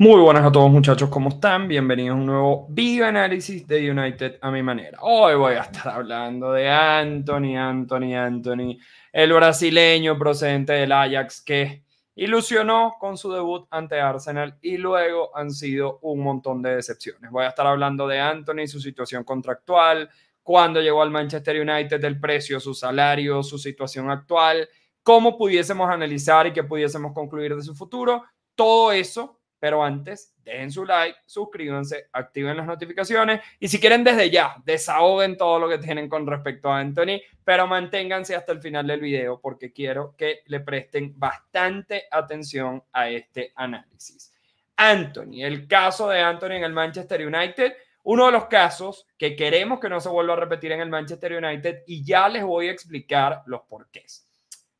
Muy buenas a todos muchachos, ¿cómo están? Bienvenidos a un nuevo video análisis de United a mi manera. Hoy voy a estar hablando de Anthony, Anthony, Anthony, el brasileño procedente del Ajax que ilusionó con su debut ante Arsenal y luego han sido un montón de decepciones. Voy a estar hablando de Anthony, su situación contractual, cuándo llegó al Manchester United, el precio, su salario, su situación actual, cómo pudiésemos analizar y qué pudiésemos concluir de su futuro. Todo eso pero antes, dejen su like, suscríbanse, activen las notificaciones y si quieren desde ya, desahoguen todo lo que tienen con respecto a Anthony, pero manténganse hasta el final del video porque quiero que le presten bastante atención a este análisis. Anthony, el caso de Anthony en el Manchester United, uno de los casos que queremos que no se vuelva a repetir en el Manchester United y ya les voy a explicar los porqués.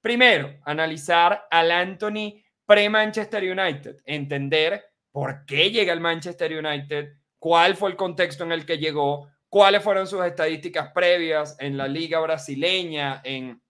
Primero, analizar al Anthony pre-Manchester United, entender por qué llega el Manchester United, cuál fue el contexto en el que llegó, cuáles fueron sus estadísticas previas en la Liga Brasileña, en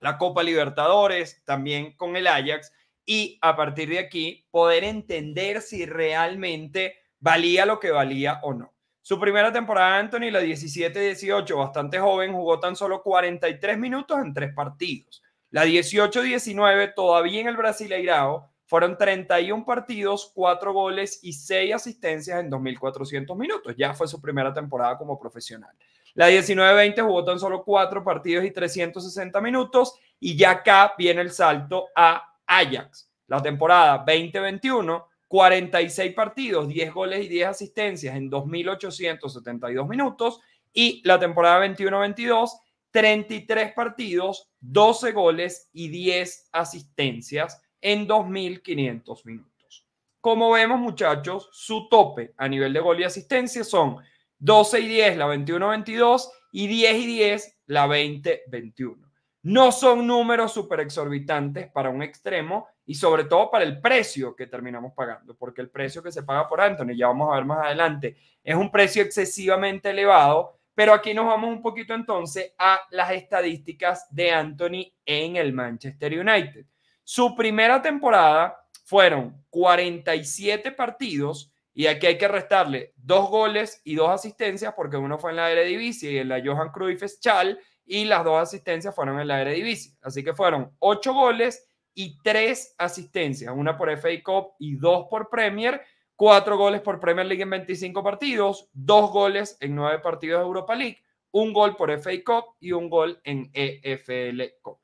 la Copa Libertadores, también con el Ajax, y a partir de aquí poder entender si realmente valía lo que valía o no. Su primera temporada, Anthony, la 17-18, bastante joven, jugó tan solo 43 minutos en tres partidos. La 18-19, todavía en el Brasileirao, fueron 31 partidos, 4 goles y 6 asistencias en 2.400 minutos. Ya fue su primera temporada como profesional. La 19-20 jugó tan solo 4 partidos y 360 minutos. Y ya acá viene el salto a Ajax. La temporada 20-21, 46 partidos, 10 goles y 10 asistencias en 2.872 minutos. Y la temporada 21-22, 33 partidos, 12 goles y 10 asistencias en 2.500 minutos. Como vemos, muchachos, su tope a nivel de gol y asistencia son 12 y 10 la 21-22 y 10 y 10 la 20-21. No son números súper exorbitantes para un extremo y sobre todo para el precio que terminamos pagando, porque el precio que se paga por Anthony, ya vamos a ver más adelante, es un precio excesivamente elevado pero aquí nos vamos un poquito entonces a las estadísticas de Anthony en el Manchester United. Su primera temporada fueron 47 partidos y aquí hay que restarle dos goles y dos asistencias porque uno fue en la Eredivisie y en la Johan Cruyff Schall y las dos asistencias fueron en la Eredivisie. Así que fueron ocho goles y tres asistencias, una por FA Cup y dos por Premier Cuatro goles por Premier League en 25 partidos, dos goles en nueve partidos de Europa League, un gol por FA Cup y un gol en EFL Cup.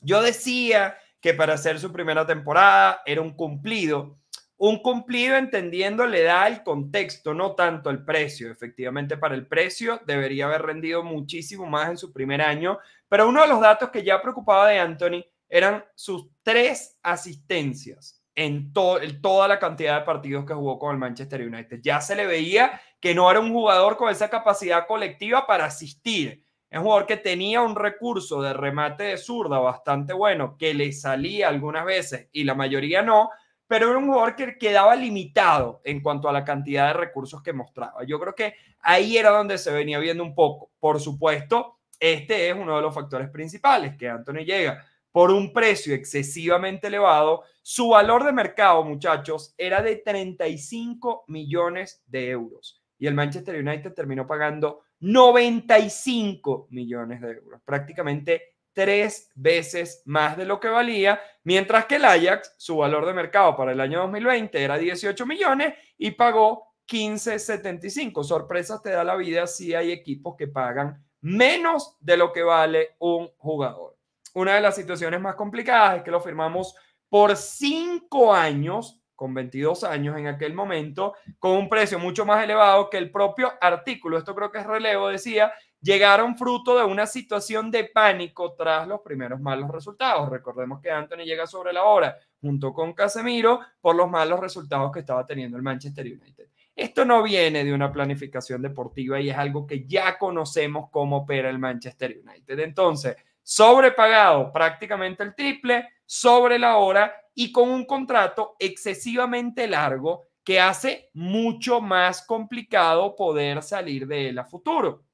Yo decía que para hacer su primera temporada era un cumplido, un cumplido entendiendo le da el contexto, no tanto el precio. Efectivamente, para el precio debería haber rendido muchísimo más en su primer año, pero uno de los datos que ya preocupaba de Anthony eran sus tres asistencias en toda la cantidad de partidos que jugó con el Manchester United. Ya se le veía que no era un jugador con esa capacidad colectiva para asistir. Es un jugador que tenía un recurso de remate de zurda bastante bueno, que le salía algunas veces y la mayoría no, pero era un jugador que quedaba limitado en cuanto a la cantidad de recursos que mostraba. Yo creo que ahí era donde se venía viendo un poco. Por supuesto, este es uno de los factores principales que Anthony llega por un precio excesivamente elevado. Su valor de mercado, muchachos, era de 35 millones de euros. Y el Manchester United terminó pagando 95 millones de euros, prácticamente tres veces más de lo que valía, mientras que el Ajax, su valor de mercado para el año 2020 era 18 millones y pagó 15.75. Sorpresas te da la vida si hay equipos que pagan menos de lo que vale un jugador una de las situaciones más complicadas es que lo firmamos por cinco años, con 22 años en aquel momento, con un precio mucho más elevado que el propio artículo. Esto creo que es relevo, decía, llegaron fruto de una situación de pánico tras los primeros malos resultados. Recordemos que Anthony llega sobre la hora junto con Casemiro por los malos resultados que estaba teniendo el Manchester United. Esto no viene de una planificación deportiva y es algo que ya conocemos cómo opera el Manchester United. Entonces, sobrepagado prácticamente el triple sobre la hora y con un contrato excesivamente largo que hace mucho más complicado poder salir de él a futuro.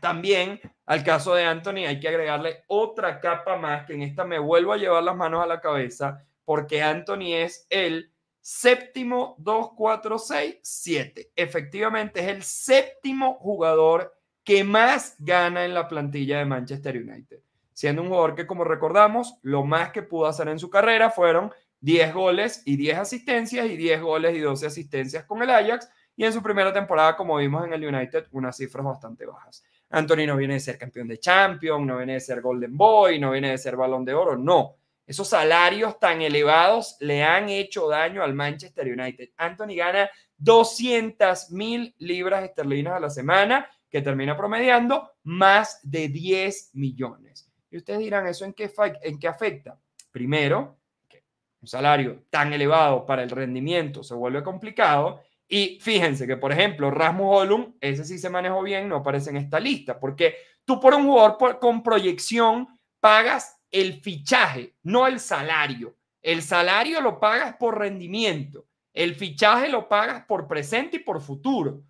También al caso de Anthony hay que agregarle otra capa más que en esta me vuelvo a llevar las manos a la cabeza porque Anthony es el séptimo 2467. Efectivamente es el séptimo jugador que más gana en la plantilla de Manchester United siendo un jugador que, como recordamos, lo más que pudo hacer en su carrera fueron 10 goles y 10 asistencias y 10 goles y 12 asistencias con el Ajax. Y en su primera temporada, como vimos en el United, unas cifras bastante bajas. Anthony no viene de ser campeón de Champions, no viene de ser Golden Boy, no viene de ser Balón de Oro, no. Esos salarios tan elevados le han hecho daño al Manchester United. Anthony gana 200 mil libras esterlinas a la semana, que termina promediando más de 10 millones. Y ustedes dirán, ¿eso en qué, afecta? Primero, un salario tan elevado para el rendimiento se vuelve complicado. Y fíjense que, por ejemplo, Rasmus Holum, ese sí se manejó bien, no aparece en esta lista, porque tú por un jugador con proyección pagas el fichaje, no el salario. El salario lo pagas por rendimiento, el fichaje lo pagas por presente y por futuro.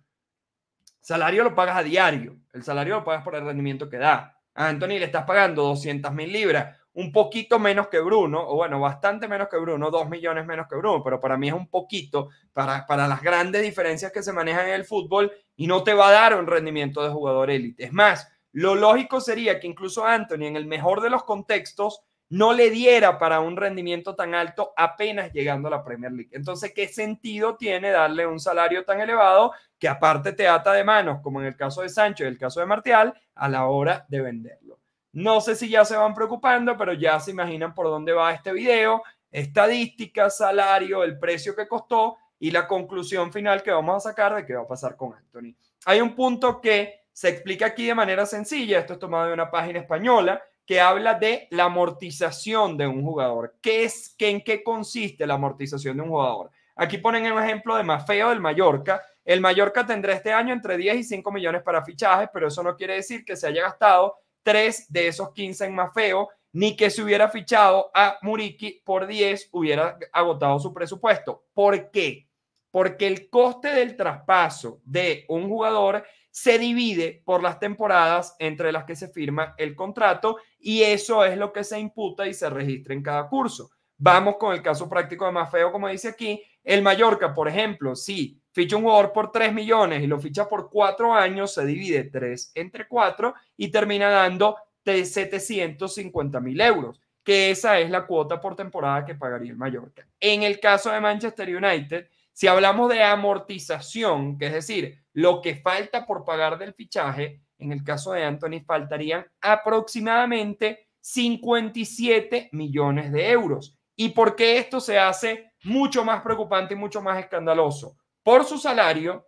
Salario lo pagas a diario, el salario lo pagas por el rendimiento que da. Anthony le estás pagando 200 mil libras, un poquito menos que Bruno, o bueno, bastante menos que Bruno, dos millones menos que Bruno, pero para mí es un poquito para, para las grandes diferencias que se manejan en el fútbol y no te va a dar un rendimiento de jugador élite. Es más, lo lógico sería que incluso Anthony, en el mejor de los contextos, no le diera para un rendimiento tan alto apenas llegando a la Premier League. Entonces, ¿qué sentido tiene darle un salario tan elevado que aparte te ata de manos, como en el caso de Sancho y el caso de Martial, a la hora de venderlo? No sé si ya se van preocupando, pero ya se imaginan por dónde va este video, estadísticas, salario, el precio que costó y la conclusión final que vamos a sacar de qué va a pasar con Anthony. Hay un punto que se explica aquí de manera sencilla, esto es tomado de una página española, que habla de la amortización de un jugador. ¿Qué es, ¿En qué consiste la amortización de un jugador? Aquí ponen un ejemplo de Mafeo del Mallorca. El Mallorca tendrá este año entre 10 y 5 millones para fichajes, pero eso no quiere decir que se haya gastado 3 de esos 15 en Mafeo, ni que se hubiera fichado a Muriqui por 10, hubiera agotado su presupuesto. ¿Por qué? porque el coste del traspaso de un jugador se divide por las temporadas entre las que se firma el contrato y eso es lo que se imputa y se registra en cada curso. Vamos con el caso práctico de feo, como dice aquí, el Mallorca, por ejemplo, si ficha un jugador por 3 millones y lo ficha por 4 años, se divide 3 entre 4 y termina dando 750 mil euros, que esa es la cuota por temporada que pagaría el Mallorca. En el caso de Manchester United, si hablamos de amortización, que es decir, lo que falta por pagar del fichaje, en el caso de Anthony faltarían aproximadamente 57 millones de euros. ¿Y por qué esto se hace mucho más preocupante y mucho más escandaloso? Por su salario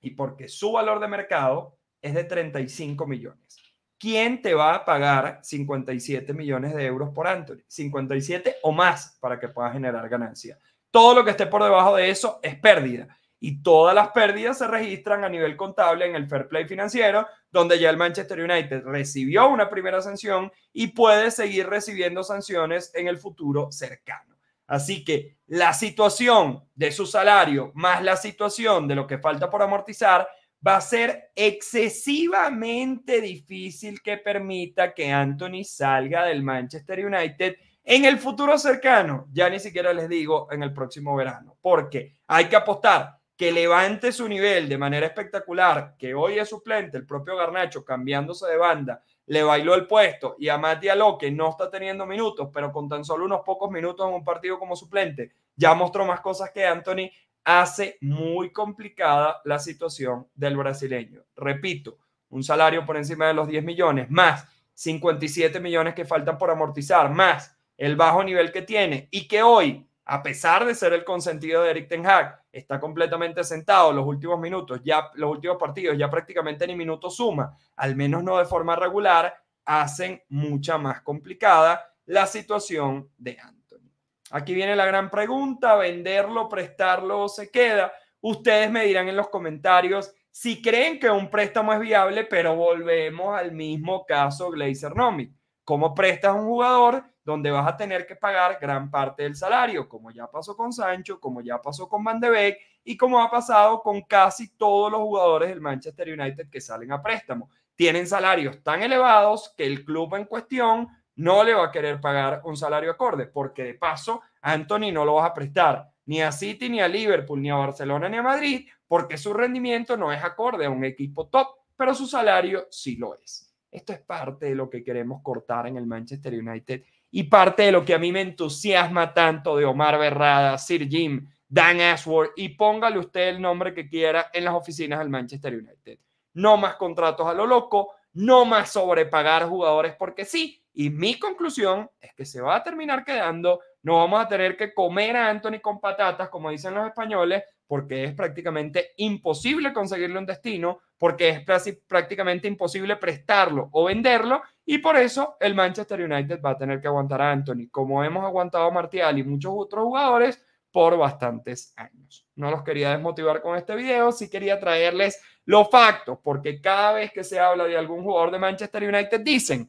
y porque su valor de mercado es de 35 millones. ¿Quién te va a pagar 57 millones de euros por Anthony? 57 o más para que pueda generar ganancia. Todo lo que esté por debajo de eso es pérdida. Y todas las pérdidas se registran a nivel contable en el fair play financiero, donde ya el Manchester United recibió una primera sanción y puede seguir recibiendo sanciones en el futuro cercano. Así que la situación de su salario más la situación de lo que falta por amortizar va a ser excesivamente difícil que permita que Anthony salga del Manchester United en el futuro cercano, ya ni siquiera les digo en el próximo verano, porque hay que apostar que levante su nivel de manera espectacular, que hoy es suplente, el propio Garnacho cambiándose de banda, le bailó el puesto y a Mati Aló, que no está teniendo minutos, pero con tan solo unos pocos minutos en un partido como suplente, ya mostró más cosas que Anthony, hace muy complicada la situación del brasileño. Repito, un salario por encima de los 10 millones, más 57 millones que faltan por amortizar, más el bajo nivel que tiene y que hoy, a pesar de ser el consentido de Eric Ten Hag, está completamente sentado los últimos minutos, ya los últimos partidos, ya prácticamente ni minuto suma, al menos no de forma regular, hacen mucha más complicada la situación de Anthony. Aquí viene la gran pregunta, venderlo, prestarlo o se queda. Ustedes me dirán en los comentarios si creen que un préstamo es viable, pero volvemos al mismo caso Glazer Nomi. ¿Cómo prestas un jugador donde vas a tener que pagar gran parte del salario, como ya pasó con Sancho, como ya pasó con Van de Beek y como ha pasado con casi todos los jugadores del Manchester United que salen a préstamo. Tienen salarios tan elevados que el club en cuestión no le va a querer pagar un salario acorde, porque de paso Anthony no lo vas a prestar ni a City, ni a Liverpool, ni a Barcelona, ni a Madrid, porque su rendimiento no es acorde a un equipo top, pero su salario sí lo es. Esto es parte de lo que queremos cortar en el Manchester United y parte de lo que a mí me entusiasma tanto de Omar Berrada, Sir Jim, Dan Ashworth, y póngale usted el nombre que quiera en las oficinas del Manchester United. No más contratos a lo loco, no más sobrepagar jugadores porque sí, y mi conclusión es que se va a terminar quedando, no vamos a tener que comer a Anthony con patatas, como dicen los españoles, porque es prácticamente imposible conseguirle un destino, porque es prácticamente imposible prestarlo o venderlo, y por eso el Manchester United va a tener que aguantar a Anthony, como hemos aguantado a Martial y muchos otros jugadores por bastantes años. No los quería desmotivar con este video, sí quería traerles los factos, porque cada vez que se habla de algún jugador de Manchester United dicen,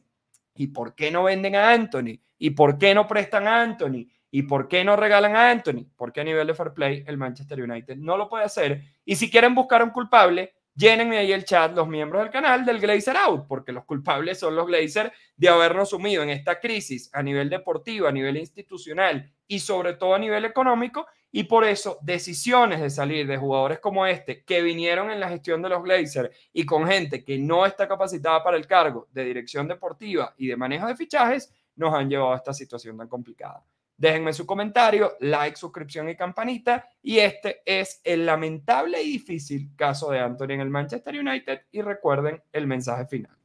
¿Y por qué no venden a Anthony? ¿Y por qué no prestan a Anthony? ¿Y por qué no regalan a Anthony? Porque a nivel de fair play el Manchester United no lo puede hacer. Y si quieren buscar a un culpable, llénenme ahí el chat los miembros del canal del Glazer Out, porque los culpables son los Glazer de habernos sumido en esta crisis a nivel deportivo, a nivel institucional y sobre todo a nivel económico y por eso, decisiones de salir de jugadores como este, que vinieron en la gestión de los Blazers y con gente que no está capacitada para el cargo de dirección deportiva y de manejo de fichajes, nos han llevado a esta situación tan complicada. Déjenme su comentario, like, suscripción y campanita. Y este es el lamentable y difícil caso de Anthony en el Manchester United. Y recuerden el mensaje final.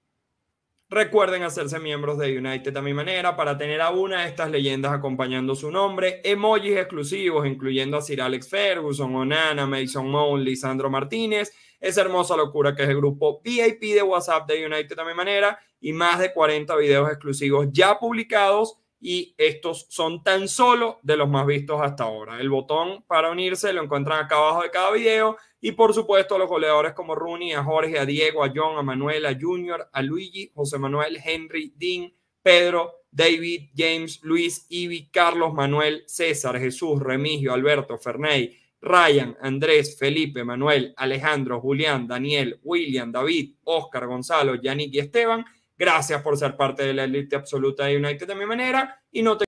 Recuerden hacerse miembros de United a mi manera para tener a una de estas leyendas acompañando su nombre, emojis exclusivos, incluyendo a Sir Alex Ferguson, Onana, Mason Moon Lisandro Martínez, esa hermosa locura que es el grupo VIP de WhatsApp de United a mi manera y más de 40 videos exclusivos ya publicados y estos son tan solo de los más vistos hasta ahora. El botón para unirse lo encuentran acá abajo de cada video y por supuesto los goleadores como Rooney, a Jorge, a Diego, a John, a Manuel, a Junior, a Luigi, José Manuel, Henry, Dean, Pedro, David, James, Luis, Ivy, Carlos, Manuel, César, Jesús, Remigio, Alberto, Ferney, Ryan, Andrés, Felipe, Manuel, Alejandro, Julián, Daniel, William, David, Oscar, Gonzalo, Yannick y Esteban Gracias por ser parte de la elite absoluta de United de mi manera y no te